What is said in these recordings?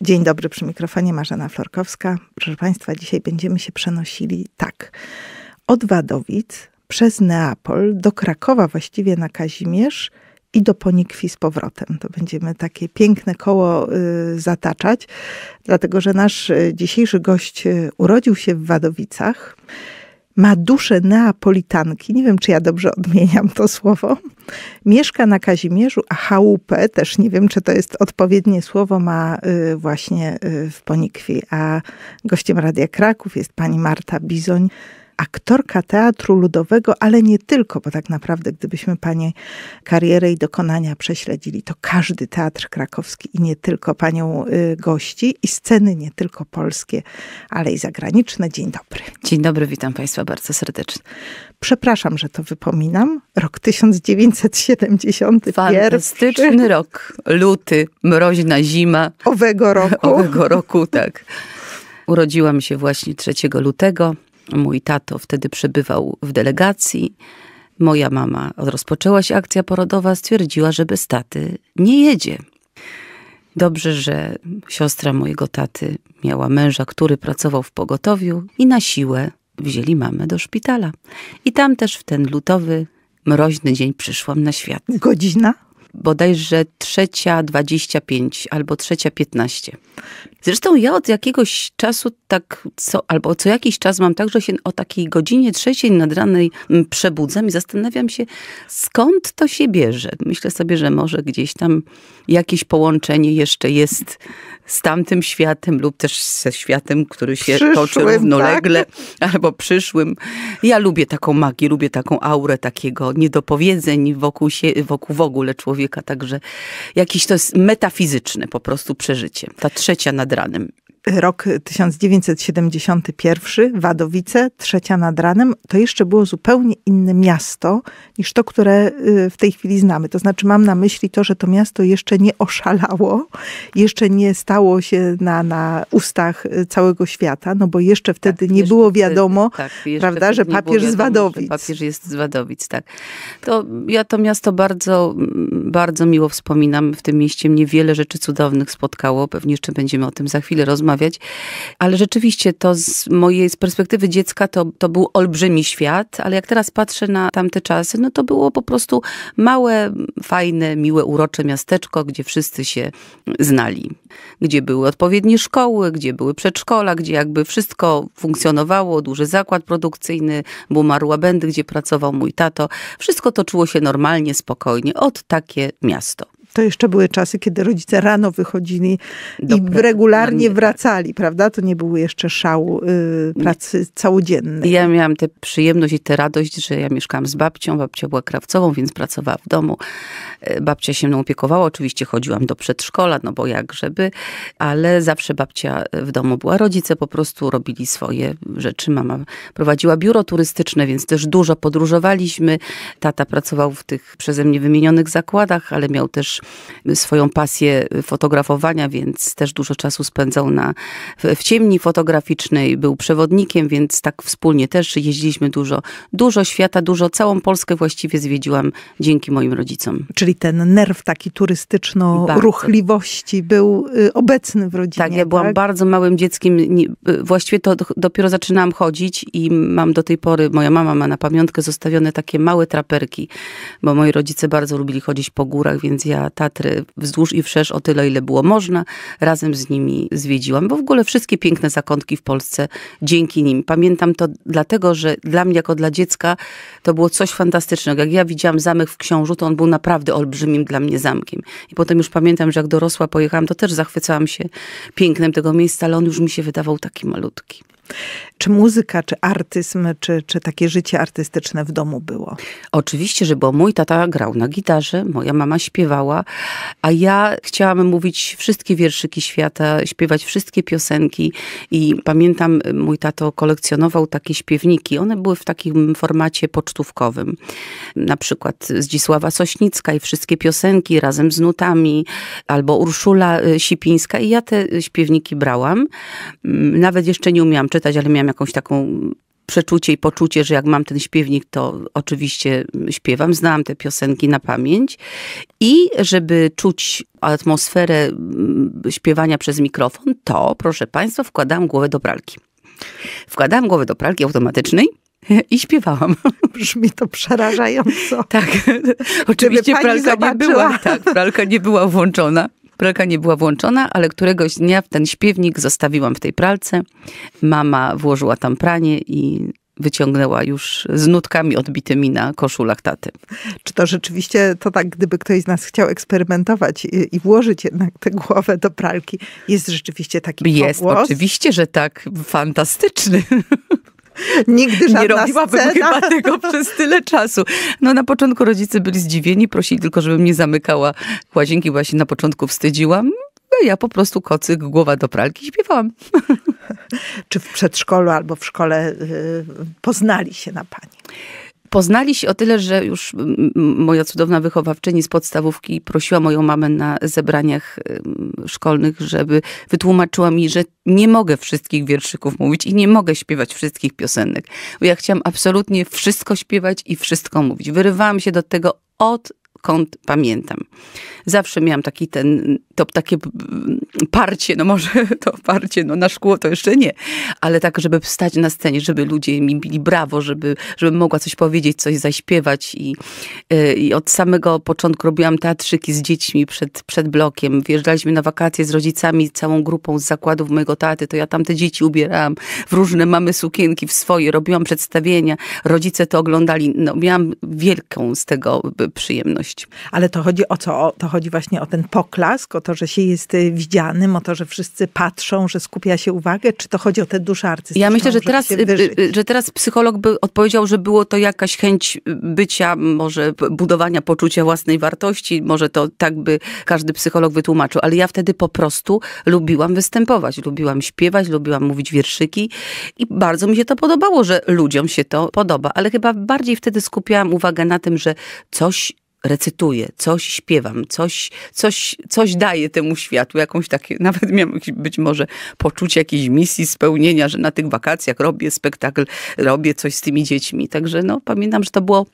Dzień dobry przy mikrofonie Marzena Florkowska. Proszę Państwa, dzisiaj będziemy się przenosili tak od Wadowic przez Neapol do Krakowa, właściwie na Kazimierz i do Ponikwi z powrotem. To będziemy takie piękne koło y, zataczać, dlatego że nasz y, dzisiejszy gość y, urodził się w Wadowicach ma duszę neapolitanki, nie wiem czy ja dobrze odmieniam to słowo, mieszka na Kazimierzu, a chałupę, też nie wiem czy to jest odpowiednie słowo, ma y, właśnie y, w Ponikwi. A gościem Radia Kraków jest pani Marta Bizoń, aktorka teatru ludowego, ale nie tylko, bo tak naprawdę gdybyśmy Pani karierę i dokonania prześledzili, to każdy teatr krakowski i nie tylko Panią y, gości i sceny nie tylko polskie, ale i zagraniczne. Dzień dobry. Dzień dobry, witam Państwa bardzo serdecznie. Przepraszam, że to wypominam. Rok 1971. Fantastyczny rok. Luty, mroźna zima. Owego roku. Owego roku, tak. Urodziłam się właśnie 3 lutego Mój tato wtedy przebywał w delegacji. Moja mama rozpoczęła się akcja porodowa, stwierdziła, że bez taty nie jedzie. Dobrze, że siostra mojego taty miała męża, który pracował w pogotowiu i na siłę wzięli mamę do szpitala. I tam też w ten lutowy, mroźny dzień przyszłam na świat. Godzina? bodajże trzecia 25 albo trzecia 15. Zresztą ja od jakiegoś czasu tak, co, albo co jakiś czas mam tak, że się o takiej godzinie trzeciej ranem przebudzam i zastanawiam się, skąd to się bierze. Myślę sobie, że może gdzieś tam jakieś połączenie jeszcze jest z tamtym światem lub też ze światem, który się przyszłym, toczy tak? równolegle tak? albo przyszłym. Ja lubię taką magię, lubię taką aurę takiego niedopowiedzeń wokół, się, wokół w ogóle człowieka człowieka, także jakiś to jest metafizyczne po prostu przeżycie. Ta trzecia nad ranem rok 1971, Wadowice, trzecia nad ranem, to jeszcze było zupełnie inne miasto niż to, które y, w tej chwili znamy. To znaczy mam na myśli to, że to miasto jeszcze nie oszalało, jeszcze nie stało się na, na ustach y, całego świata, no bo jeszcze tak, wtedy tak, nie jeszcze było wiadomo, tak, wtedy, tak, prawda, że papież wiadomo, z Wadowic. Papież jest z Wadowic, tak. To ja to miasto bardzo, bardzo miło wspominam. W tym mieście mnie wiele rzeczy cudownych spotkało. Pewnie jeszcze będziemy o tym za chwilę rozmawiać rozmawiać. Ale rzeczywiście to z mojej z perspektywy dziecka to, to był olbrzymi świat, ale jak teraz patrzę na tamte czasy, no to było po prostu małe, fajne, miłe, urocze miasteczko, gdzie wszyscy się znali. Gdzie były odpowiednie szkoły, gdzie były przedszkola, gdzie jakby wszystko funkcjonowało, duży zakład produkcyjny, Bumarła Bendy, gdzie pracował mój tato. Wszystko toczyło się normalnie, spokojnie. Od takie miasto to jeszcze były czasy, kiedy rodzice rano wychodzili Do i regularnie wracali, prawda? To nie był jeszcze szał y, pracy całodziennej. Ja miałam tę przyjemność i tę radość, że ja mieszkałam z babcią. Babcia była krawcową, więc pracowała w domu. E, babcia się mną opiekowała. Oczywiście chodziłam do przedszkola, no bo jak żeby, ale zawsze babcia w domu była. Rodzice po prostu robili swoje rzeczy. Mama prowadziła biuro turystyczne, więc też dużo podróżowaliśmy. Tata pracował w tych przeze mnie wymienionych zakładach, ale miał też swoją pasję fotografowania, więc też dużo czasu spędzał na, w, w ciemni fotograficznej, był przewodnikiem, więc tak wspólnie też jeździliśmy dużo. Dużo świata, dużo, całą Polskę właściwie zwiedziłam dzięki moim rodzicom. Czyli ten nerw taki turystyczno-ruchliwości był y, obecny w rodzinie. Tak, ja byłam tak? bardzo małym dzieckiem, y, właściwie to dopiero zaczynałam chodzić i mam do tej pory, moja mama ma na pamiątkę zostawione takie małe traperki, bo moi rodzice bardzo lubili chodzić po górach, więc ja Tatry wzdłuż i wszerz o tyle, ile było można. Razem z nimi zwiedziłam, bo w ogóle wszystkie piękne zakątki w Polsce dzięki nim. Pamiętam to dlatego, że dla mnie jako dla dziecka to było coś fantastycznego. Jak ja widziałam zamek w Książu, to on był naprawdę olbrzymim dla mnie zamkiem. I potem już pamiętam, że jak dorosła pojechałam, to też zachwycałam się pięknem tego miejsca, ale on już mi się wydawał taki malutki. Czy muzyka, czy artyzm, czy, czy takie życie artystyczne w domu było? Oczywiście, że bo mój tata grał na gitarze, moja mama śpiewała, a ja chciałam mówić wszystkie wierszyki świata, śpiewać wszystkie piosenki i pamiętam, mój tato kolekcjonował takie śpiewniki. One były w takim formacie pocztówkowym. Na przykład Zdzisława Sośnicka i wszystkie piosenki razem z nutami, albo Urszula y, Sipińska i ja te śpiewniki brałam. Mm, nawet jeszcze nie umiałam ale miałam jakąś taką przeczucie i poczucie, że jak mam ten śpiewnik, to oczywiście śpiewam, znałam te piosenki na pamięć. I żeby czuć atmosferę mm, śpiewania przez mikrofon, to proszę Państwa, wkładałam głowę do pralki. Wkładałam głowę do pralki automatycznej. I śpiewałam. Brzmi to przerażająco. Tak. Oczywiście pralka nie, była, tak, pralka nie była włączona. Pralka nie była włączona, ale któregoś dnia ten śpiewnik zostawiłam w tej pralce. Mama włożyła tam pranie i wyciągnęła już z nutkami odbitymi na koszulach taty. Czy to rzeczywiście to tak, gdyby ktoś z nas chciał eksperymentować i, i włożyć jednak tę głowę do pralki, jest rzeczywiście taki Jest, pogłos? oczywiście, że tak. Fantastyczny. Nigdy nie robiłabym scena. chyba tego przez tyle czasu. No na początku rodzice byli zdziwieni, prosili tylko, żebym nie zamykała łazienki, bo ja się na początku wstydziłam. No ja po prostu kocyk, głowa do pralki śpiewałam. Czy w przedszkolu albo w szkole yy, poznali się na pani? Poznali się o tyle, że już moja cudowna wychowawczyni z podstawówki prosiła moją mamę na zebraniach szkolnych, żeby wytłumaczyła mi, że nie mogę wszystkich wierszyków mówić i nie mogę śpiewać wszystkich piosenek. Bo ja chciałam absolutnie wszystko śpiewać i wszystko mówić. Wyrywałam się do tego od odkąd pamiętam. Zawsze miałam taki ten, to takie mm, parcie, no może to parcie, no na szkło to jeszcze nie, ale tak, żeby wstać na scenie, żeby ludzie mi bili brawo, żeby, żebym mogła coś powiedzieć, coś zaśpiewać i, y, i od samego początku robiłam teatrzyki z dziećmi przed, przed blokiem. Wjeżdżaliśmy na wakacje z rodzicami, całą grupą z zakładów mojego taty, to ja tam te dzieci ubierałam w różne mamy sukienki, w swoje, robiłam przedstawienia, rodzice to oglądali, no miałam wielką z tego y, przyjemność wartość. Ale to chodzi o co? To chodzi właśnie o ten poklask, o to, że się jest y, widzianym, o to, że wszyscy patrzą, że skupia się uwagę? Czy to chodzi o te dusze artystyczne? Ja myślę, że teraz, y, y, że teraz psycholog by odpowiedział, że było to jakaś chęć bycia, może budowania poczucia własnej wartości, może to tak by każdy psycholog wytłumaczył, ale ja wtedy po prostu lubiłam występować, lubiłam śpiewać, lubiłam mówić wierszyki i bardzo mi się to podobało, że ludziom się to podoba, ale chyba bardziej wtedy skupiałam uwagę na tym, że coś recytuję, coś śpiewam, coś, coś, coś daję temu światu, jakąś takie, nawet miałam być może poczucie jakiejś misji, spełnienia, że na tych wakacjach robię spektakl, robię coś z tymi dziećmi. Także no, pamiętam, że to było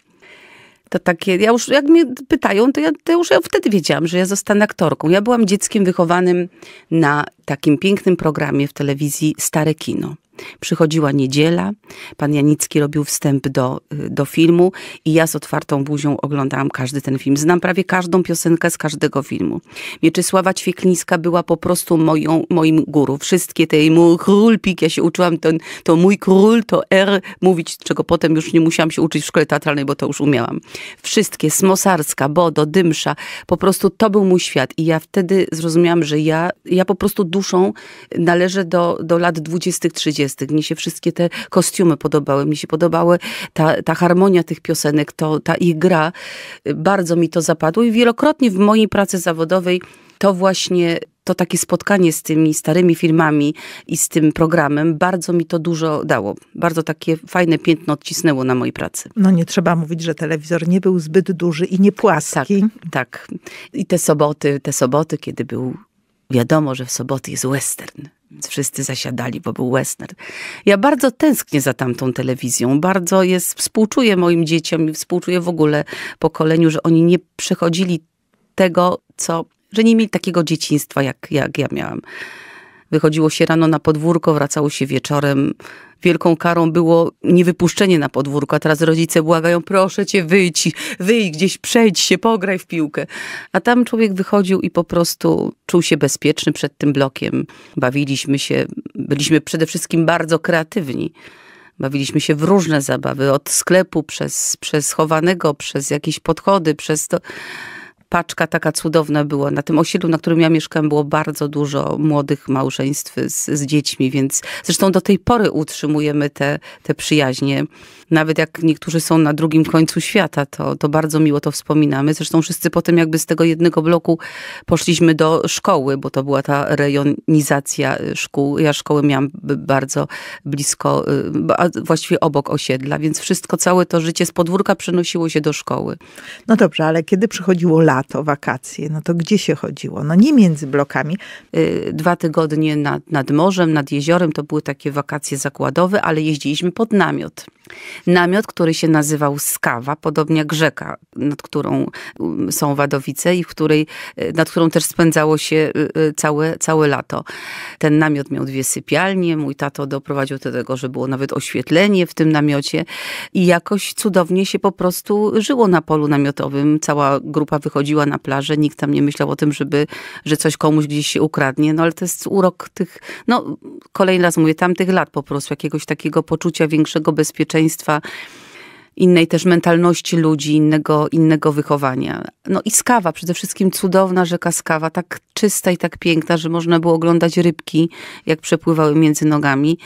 to takie, ja już, jak mnie pytają, to ja, to już ja wtedy wiedziałam, że ja zostanę aktorką. Ja byłam dzieckiem wychowanym na takim pięknym programie w telewizji Stare Kino. Przychodziła niedziela, pan Janicki robił wstęp do, do filmu i ja z otwartą buzią oglądałam każdy ten film. Znam prawie każdą piosenkę z każdego filmu. Mieczysława Ćwieklińska była po prostu moją, moim guru. Wszystkie te mój król, pik, ja się uczyłam, ten, to mój król, to R mówić, czego potem już nie musiałam się uczyć w szkole teatralnej, bo to już umiałam. Wszystkie, Smosarska, Bodo, Dymsza, po prostu to był mój świat i ja wtedy zrozumiałam, że ja, ja po prostu duszą należę do, do lat 20-30 20. Mnie się wszystkie te kostiumy podobały, mi się podobały ta, ta harmonia tych piosenek, to, ta ich gra. Bardzo mi to zapadło i wielokrotnie w mojej pracy zawodowej to właśnie to takie spotkanie z tymi starymi filmami i z tym programem bardzo mi to dużo dało. Bardzo takie fajne piętno odcisnęło na mojej pracy. No nie trzeba mówić, że telewizor nie był zbyt duży i nie płaski. Tak, tak. I te soboty, te soboty, kiedy był wiadomo, że w soboty jest western wszyscy zasiadali, bo był Westner. Ja bardzo tęsknię za tamtą telewizją, bardzo jest, współczuję moim dzieciom i współczuję w ogóle pokoleniu, że oni nie przechodzili tego, co, że nie mieli takiego dzieciństwa, jak, jak ja miałam. Wychodziło się rano na podwórko, wracało się wieczorem. Wielką karą było niewypuszczenie na podwórko, a teraz rodzice błagają, proszę cię, wyjdź, wyjdź gdzieś, przejdź się, pograj w piłkę. A tam człowiek wychodził i po prostu czuł się bezpieczny przed tym blokiem. Bawiliśmy się, byliśmy przede wszystkim bardzo kreatywni. Bawiliśmy się w różne zabawy, od sklepu przez, przez chowanego, przez jakieś podchody, przez to paczka taka cudowna była. Na tym osiedlu, na którym ja mieszkam, było bardzo dużo młodych małżeństw z, z dziećmi, więc zresztą do tej pory utrzymujemy te, te przyjaźnie nawet jak niektórzy są na drugim końcu świata, to, to bardzo miło to wspominamy. Zresztą wszyscy potem jakby z tego jednego bloku poszliśmy do szkoły, bo to była ta rejonizacja y, szkół. Ja szkoły miałam bardzo blisko, y, właściwie obok osiedla, więc wszystko, całe to życie z podwórka przenosiło się do szkoły. No dobrze, ale kiedy przychodziło lato, wakacje, no to gdzie się chodziło? No nie między blokami. Y, dwa tygodnie nad, nad morzem, nad jeziorem, to były takie wakacje zakładowe, ale jeździliśmy pod namiot. Namiot, który się nazywał Skawa, podobnie jak rzeka, nad którą um, są Wadowice i w której, e, nad którą też spędzało się e, e, całe, całe lato. Ten namiot miał dwie sypialnie. Mój tato doprowadził do tego, że było nawet oświetlenie w tym namiocie i jakoś cudownie się po prostu żyło na polu namiotowym. Cała grupa wychodziła na plażę, nikt tam nie myślał o tym, żeby, że coś komuś gdzieś się ukradnie. No ale to jest urok tych, no kolejny raz mówię, tamtych lat po prostu, jakiegoś takiego poczucia większego bezpieczeństwa społeczeństwa innej też mentalności ludzi, innego, innego wychowania. No i Skawa, przede wszystkim cudowna rzeka Skawa, tak czysta i tak piękna, że można było oglądać rybki, jak przepływały między nogami.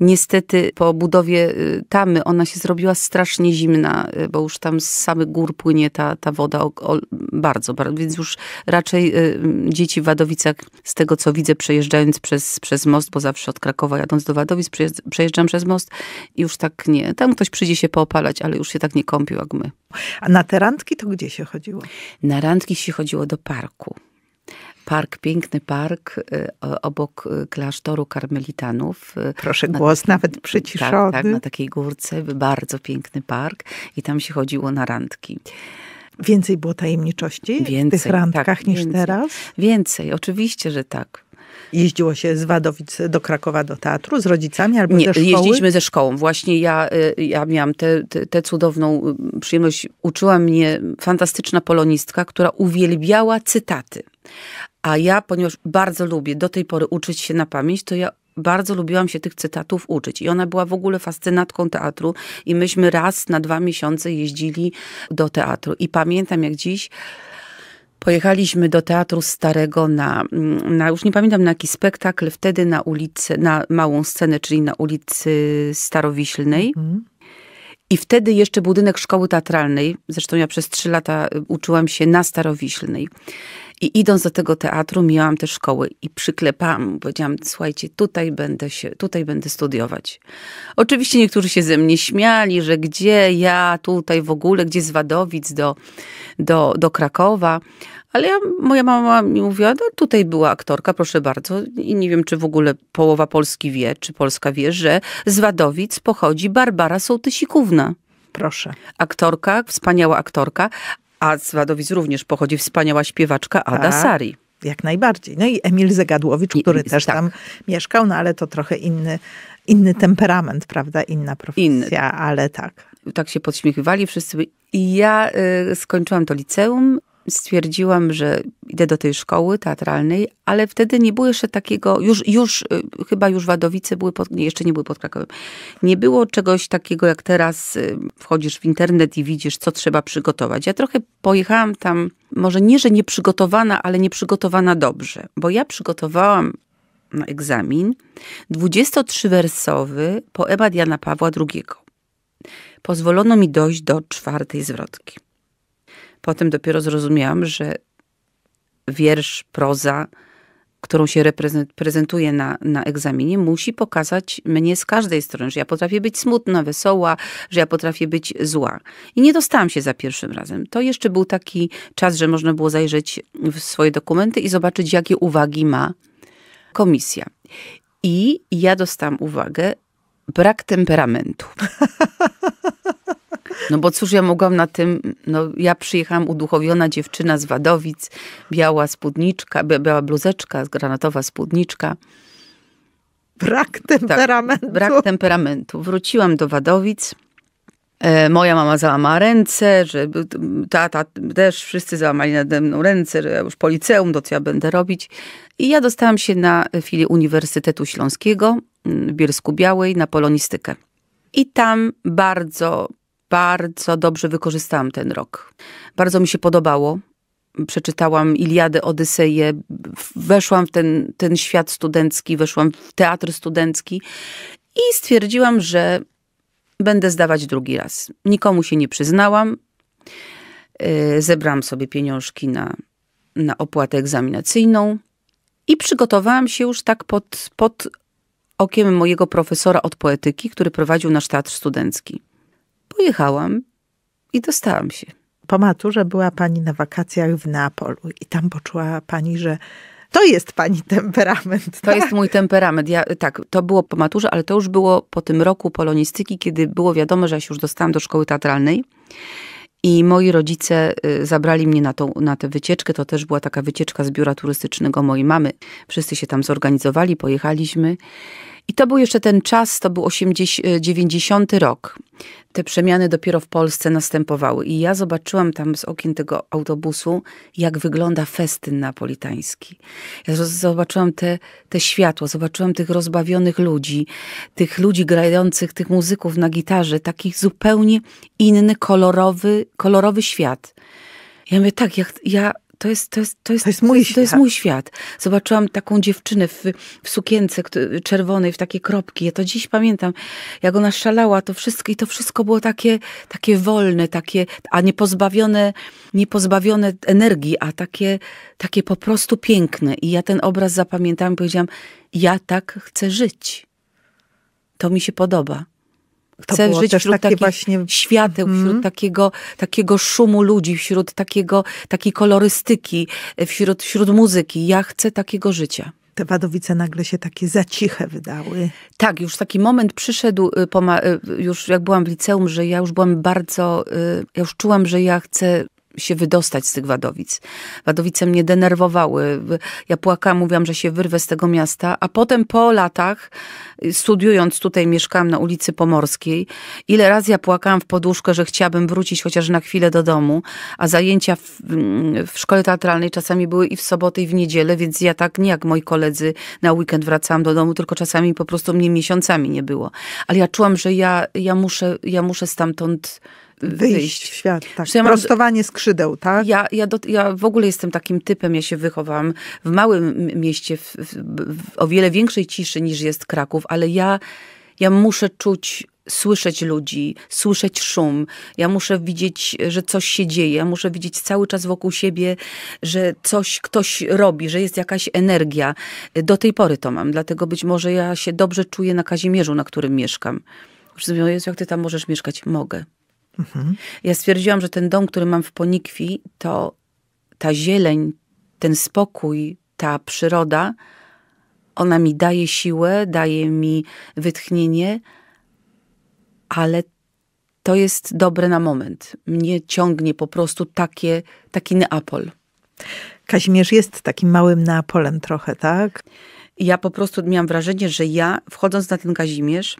Niestety po budowie y, tamy ona się zrobiła strasznie zimna, y, bo już tam z samych gór płynie ta, ta woda o, o, bardzo, bardzo, więc już raczej y, dzieci w Wadowicach, z tego co widzę, przejeżdżając przez, przez most, bo zawsze od Krakowa jadąc do Wadowic, przejeżdżam przez most i już tak nie, tam ktoś przyjdzie się poopalać, ale ale już się tak nie kąpił jak my. A na te randki to gdzie się chodziło? Na randki się chodziło do parku. Park, piękny park y, obok y, klasztoru karmelitanów. Y, Proszę, głos nawet tak, przyciszony. Tak, tak, na takiej górce. Bardzo piękny park i tam się chodziło na randki. Więcej było tajemniczości więcej, w tych tak, randkach tak, niż więcej, teraz? Więcej, oczywiście, że tak. Jeździło się z Wadowic do Krakowa do teatru z rodzicami albo Nie, ze szkoły? jeździliśmy ze szkołą. Właśnie ja, y, ja miałam tę cudowną y, przyjemność. Uczyła mnie fantastyczna polonistka, która uwielbiała cytaty. A ja, ponieważ bardzo lubię do tej pory uczyć się na pamięć, to ja bardzo lubiłam się tych cytatów uczyć. I ona była w ogóle fascynatką teatru. I myśmy raz na dwa miesiące jeździli do teatru. I pamiętam jak dziś Pojechaliśmy do Teatru Starego na, mm, na, już nie pamiętam na jaki spektakl, wtedy na ulicy, na małą scenę, czyli na ulicy Starowiślnej. Mm. I wtedy jeszcze budynek szkoły teatralnej, zresztą ja przez trzy lata y, uczyłam się na Starowiślnej. I idąc do tego teatru, miałam te szkoły i przyklepałam. Powiedziałam, słuchajcie, tutaj będę, się, tutaj będę studiować. Oczywiście niektórzy się ze mnie śmiali, że gdzie ja tutaj w ogóle, gdzie z Wadowic do, do, do Krakowa. Ale ja, moja mama mi mówiła, no tutaj była aktorka, proszę bardzo. I nie wiem, czy w ogóle połowa Polski wie, czy Polska wie, że z Wadowic pochodzi Barbara Sołtysikówna. Proszę. Aktorka, wspaniała aktorka, a z Wadowic również pochodzi wspaniała śpiewaczka Ada tak, Sari. Jak najbardziej. No i Emil Zegadłowicz, który I, też tak. tam mieszkał, no ale to trochę inny, inny temperament, prawda? Inna profesja, inny. ale tak. Tak się podśmiechiwali wszyscy. I ja y, skończyłam to liceum, stwierdziłam, że idę do tej szkoły teatralnej, ale wtedy nie było jeszcze takiego, już, już y, chyba już Wadowice były, pod, nie, jeszcze nie były pod Krakowem. Nie było czegoś takiego jak teraz y, wchodzisz w internet i widzisz, co trzeba przygotować. Ja trochę pojechałam tam, może nie, że nieprzygotowana, ale nieprzygotowana dobrze, bo ja przygotowałam na egzamin 23-wersowy poemat Jana Pawła II. Pozwolono mi dojść do czwartej zwrotki. Potem dopiero zrozumiałam, że wiersz, proza, którą się prezentuje na, na egzaminie, musi pokazać mnie z każdej strony, że ja potrafię być smutna, wesoła, że ja potrafię być zła. I nie dostałam się za pierwszym razem. To jeszcze był taki czas, że można było zajrzeć w swoje dokumenty i zobaczyć, jakie uwagi ma komisja. I ja dostałam uwagę brak temperamentu. No bo cóż ja mogłam na tym, no ja przyjechałam uduchowiona dziewczyna z Wadowic, biała spódniczka, biała bluzeczka, granatowa spódniczka. Brak temperamentu. Tak, brak temperamentu. Wróciłam do Wadowic. E, moja mama załamała ręce, że tata też, wszyscy załamali nade mną ręce, że ja już po liceum, do co ja będę robić. I ja dostałam się na filię Uniwersytetu Śląskiego mm, w Bielsku Białej na polonistykę. I tam bardzo bardzo dobrze wykorzystałam ten rok. Bardzo mi się podobało. Przeczytałam Iliadę, Odyseję, weszłam w ten, ten świat studencki, weszłam w teatr studencki i stwierdziłam, że będę zdawać drugi raz. Nikomu się nie przyznałam. Yy, zebrałam sobie pieniążki na, na opłatę egzaminacyjną i przygotowałam się już tak pod, pod okiem mojego profesora od poetyki, który prowadził nasz teatr studencki. Pojechałam i dostałam się. Po maturze była pani na wakacjach w Neapolu i tam poczuła pani, że to jest pani temperament. To tak? jest mój temperament. Ja, tak, to było po maturze, ale to już było po tym roku polonistyki, kiedy było wiadomo, że ja się już dostałam do szkoły teatralnej. I moi rodzice y, zabrali mnie na, tą, na tę wycieczkę. To też była taka wycieczka z biura turystycznego mojej mamy. Wszyscy się tam zorganizowali, pojechaliśmy. I to był jeszcze ten czas, to był 80, 90 e, rok. Te przemiany dopiero w Polsce następowały. I ja zobaczyłam tam z okien tego autobusu, jak wygląda festyn napolitański. Ja zobaczyłam te, te światło, zobaczyłam tych rozbawionych ludzi, tych ludzi grających, tych muzyków na gitarze, taki zupełnie inny, kolorowy, kolorowy świat. Ja mówię, tak, ja, ja to jest, to jest, to jest, to jest, mój, to jest, świat. To jest mój świat. Zobaczyłam taką dziewczynę w, w sukience czerwonej, w takie kropki. Ja to dziś pamiętam, jak ona szalała, to wszystko, i to wszystko było takie, takie wolne, takie, a nie pozbawione, nie pozbawione energii, a takie, takie po prostu piękne. I ja ten obraz zapamiętałam i powiedziałam, ja tak chcę żyć. To mi się podoba. Chcę żyć wśród takich właśnie... świateł, wśród mm. takiego, takiego szumu ludzi, wśród takiego, takiej kolorystyki, e, wśród, wśród muzyki. Ja chcę takiego życia te Wadowice nagle się takie zaciche wydały. Tak, już taki moment przyszedł, y, y, już jak byłam w liceum, że ja już byłam bardzo, y, ja już czułam, że ja chcę się wydostać z tych Wadowic. Wadowice mnie denerwowały. Ja płakałam, mówiłam, że się wyrwę z tego miasta, a potem po latach, y, studiując tutaj, mieszkałam na ulicy Pomorskiej. Ile razy ja płakałam w poduszkę, że chciałabym wrócić chociaż na chwilę do domu, a zajęcia w, mm, w szkole teatralnej czasami były i w sobotę, i w niedzielę, więc ja tak nie jak moi koledzy na weekend wracałam do domu, tylko czasami po prostu mnie miesiącami nie było. Ale ja czułam, że ja, ja, muszę, ja muszę stamtąd wyjść, wyjść w świat. Tak. Ja Prostowanie mam, skrzydeł, tak? Ja, ja, do, ja w ogóle jestem takim typem, ja się wychowałam w małym mieście, w, w, w o wiele większej ciszy niż jest Kraków, ale ja, ja muszę czuć słyszeć ludzi, słyszeć szum. Ja muszę widzieć, że coś się dzieje. Ja muszę widzieć cały czas wokół siebie, że coś ktoś robi, że jest jakaś energia. Do tej pory to mam, dlatego być może ja się dobrze czuję na Kazimierzu, na którym mieszkam. Wszyscy mówią, Jezu, jak ty tam możesz mieszkać? Mogę. Mhm. Ja stwierdziłam, że ten dom, który mam w Ponikwi, to ta zieleń, ten spokój, ta przyroda, ona mi daje siłę, daje mi wytchnienie, ale to jest dobre na moment. Mnie ciągnie po prostu takie, taki Neapol. Kazimierz jest takim małym Neapolem trochę, tak? Ja po prostu miałam wrażenie, że ja, wchodząc na ten Kazimierz,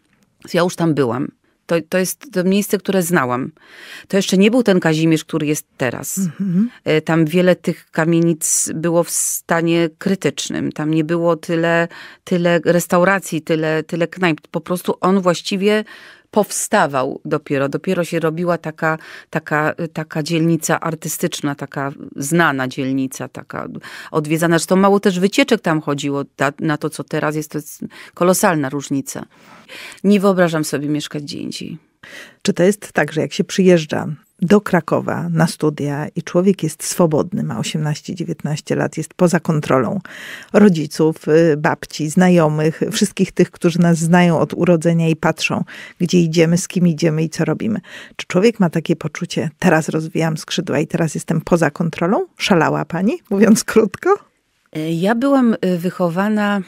ja już tam byłam. To, to jest to miejsce, które znałam. To jeszcze nie był ten Kazimierz, który jest teraz. Mhm. E, tam wiele tych kamienic było w stanie krytycznym. Tam nie było tyle, tyle restauracji, tyle, tyle knajp. Po prostu on właściwie powstawał dopiero. Dopiero się robiła taka, taka, taka dzielnica artystyczna, taka znana dzielnica, taka odwiedzana. Zresztą mało też wycieczek tam chodziło na to, co teraz jest. To jest kolosalna różnica. Nie wyobrażam sobie mieszkać gdzie indziej. Czy to jest tak, że jak się przyjeżdża do Krakowa na studia i człowiek jest swobodny, ma 18-19 lat, jest poza kontrolą rodziców, y, babci, znajomych, wszystkich tych, którzy nas znają od urodzenia i patrzą, gdzie idziemy, z kim idziemy i co robimy. Czy człowiek ma takie poczucie, teraz rozwijam skrzydła i teraz jestem poza kontrolą? Szalała pani, mówiąc krótko? E, ja byłam y, wychowana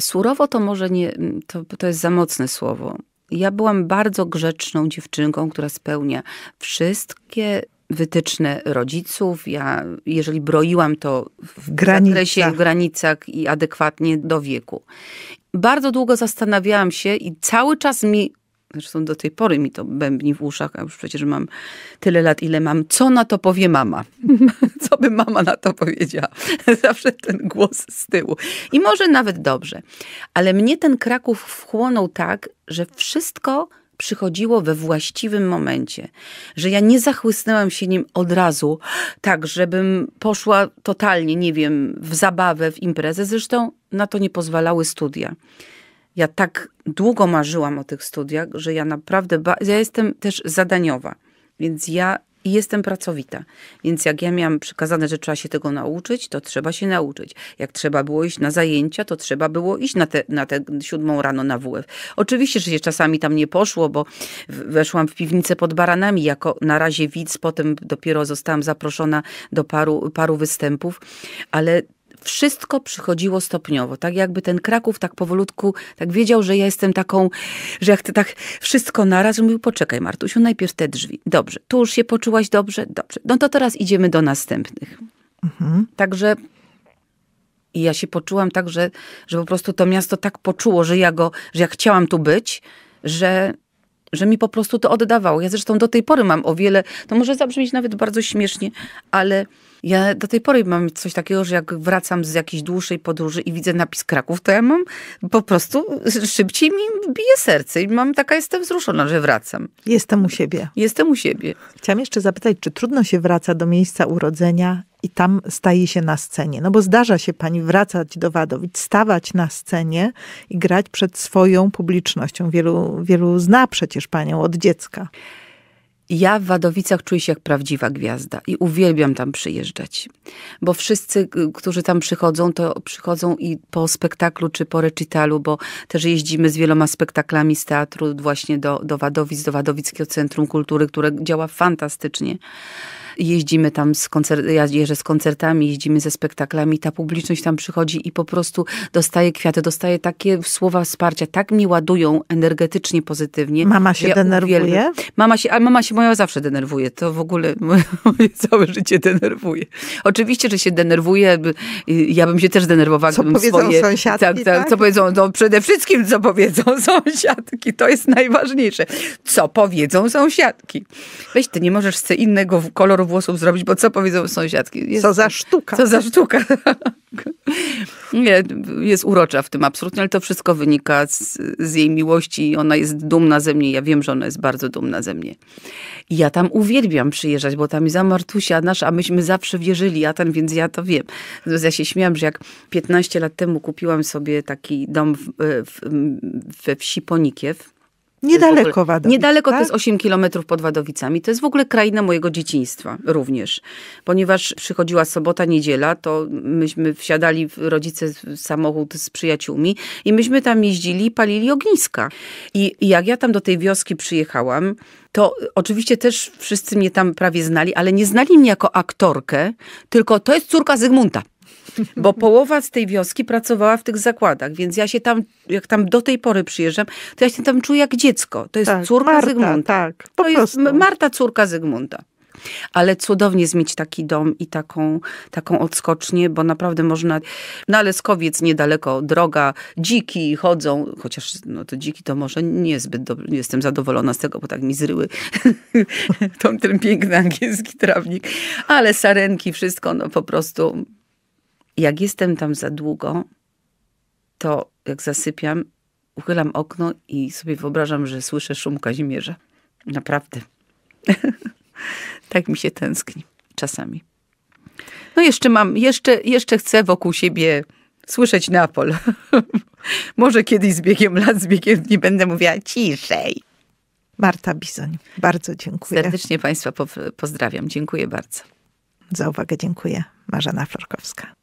surowo to może nie, to, to jest za mocne słowo. Ja byłam bardzo grzeczną dziewczynką, która spełnia wszystkie wytyczne rodziców. Ja, jeżeli broiłam to w granicach, w granicach i adekwatnie do wieku. Bardzo długo zastanawiałam się i cały czas mi, zresztą do tej pory mi to bębni w uszach, a już przecież mam tyle lat, ile mam, co na to powie mama. by mama na to powiedziała? Zawsze ten głos z tyłu. I może nawet dobrze. Ale mnie ten Kraków wchłonął tak, że wszystko przychodziło we właściwym momencie, że ja nie zachłysnęłam się nim od razu, tak, żebym poszła totalnie, nie wiem, w zabawę, w imprezę. Zresztą na to nie pozwalały studia. Ja tak długo marzyłam o tych studiach, że ja naprawdę, ja jestem też zadaniowa, więc ja i jestem pracowita. Więc jak ja miałam przekazane, że trzeba się tego nauczyć, to trzeba się nauczyć. Jak trzeba było iść na zajęcia, to trzeba było iść na tę na te siódmą rano na WF. Oczywiście, że się czasami tam nie poszło, bo weszłam w piwnicę pod baranami jako na razie widz, potem dopiero zostałam zaproszona do paru, paru występów, ale wszystko przychodziło stopniowo. Tak jakby ten Kraków tak powolutku, tak wiedział, że ja jestem taką, że jak tak wszystko naraz, że mówił, poczekaj Martusiu, najpierw te drzwi. Dobrze, tu już się poczułaś dobrze? Dobrze. No to teraz idziemy do następnych. Mhm. Także i ja się poczułam tak, że, że po prostu to miasto tak poczuło, że ja go, że ja chciałam tu być, że, że mi po prostu to oddawało. Ja zresztą do tej pory mam o wiele, to może zabrzmieć nawet bardzo śmiesznie, ale ja do tej pory mam coś takiego, że jak wracam z jakiejś dłuższej podróży i widzę napis Kraków, to ja mam po prostu szybciej mi bije serce i mam taka jestem wzruszona, że wracam. Jestem u siebie. Jestem u siebie. Chciałam jeszcze zapytać, czy trudno się wraca do miejsca urodzenia i tam staje się na scenie. No bo zdarza się pani wracać do Wadowic, stawać na scenie i grać przed swoją publicznością. Wielu, wielu zna przecież panią od dziecka. Ja w Wadowicach czuję się jak prawdziwa gwiazda i uwielbiam tam przyjeżdżać, bo wszyscy, którzy tam przychodzą, to przychodzą i po spektaklu czy po recitalu, bo też jeździmy z wieloma spektaklami z teatru właśnie do, do Wadowic, do Wadowickiego Centrum Kultury, które działa fantastycznie jeździmy tam z koncertami, ja jeżdżę z koncertami, jeździmy ze spektaklami, ta publiczność tam przychodzi i po prostu dostaje kwiaty, dostaje takie słowa wsparcia, tak mnie ładują energetycznie, pozytywnie. Mama się ja denerwuje? Uwielbiam. Mama się, a mama się moja zawsze denerwuje, to w ogóle moje całe życie denerwuje. Oczywiście, że się denerwuje, y, ja bym się też denerwowała, co gdybym powiedzą Sąsiadki, tak, tak, tak, co powiedzą, no przede wszystkim co powiedzą sąsiadki, to jest najważniejsze. Co powiedzą sąsiadki? Weź, ty nie możesz z innego koloru włosów zrobić, bo co powiedzą sąsiadki? Jest, co za sztuka. Co za sztuka. Nie, jest urocza w tym absolutnie, ale to wszystko wynika z, z, jej miłości. Ona jest dumna ze mnie. Ja wiem, że ona jest bardzo dumna ze mnie. I ja tam uwielbiam przyjeżdżać, bo tam jest Martusia Nasz, a myśmy zawsze wierzyli, a ten, więc ja to wiem. Natomiast ja się śmiałam, że jak 15 lat temu kupiłam sobie taki dom w, w, we wsi Ponikiew, Niedaleko ogóle, Wadowic, Niedaleko, tak? to jest 8 tak? kilometrów pod Wadowicami. To jest w ogóle kraina mojego dzieciństwa również. Ponieważ przychodziła sobota, niedziela, to myśmy wsiadali rodzice w samochód z przyjaciółmi i myśmy tam jeździli palili ogniska. I jak ja tam do tej wioski przyjechałam, to oczywiście też wszyscy mnie tam prawie znali, ale nie znali mnie jako aktorkę, tylko to jest córka Zygmunta bo połowa z tej wioski pracowała w tych zakładach, więc ja się tam, jak tam do tej pory przyjeżdżam, to ja się tam czuję jak dziecko. To jest tak, córka Marta, Zygmunta. Tak, po to prostu. jest Marta, córka Zygmunta. Ale cudownie jest mieć taki dom i taką, taką odskocznię, bo naprawdę można. Na no Leskowiec niedaleko droga, dziki chodzą, chociaż no to dziki to może niezbyt dobrze, jestem zadowolona z tego, bo tak mi zryły tą, ten piękny angielski trawnik. Ale sarenki, wszystko, no po prostu jak jestem tam za długo, to jak zasypiam, uchylam okno i sobie wyobrażam, że słyszę szum Kazimierza. Naprawdę. tak mi się tęskni czasami. No jeszcze mam, jeszcze, jeszcze chcę wokół siebie słyszeć Neapol. Może kiedyś z biegiem lat, z biegiem dni będę mówiła ciszej. Marta Bizoń, bardzo dziękuję. Serdecznie Państwa pozdrawiam. Dziękuję bardzo. Za uwagę dziękuję. Marzena Florkowska.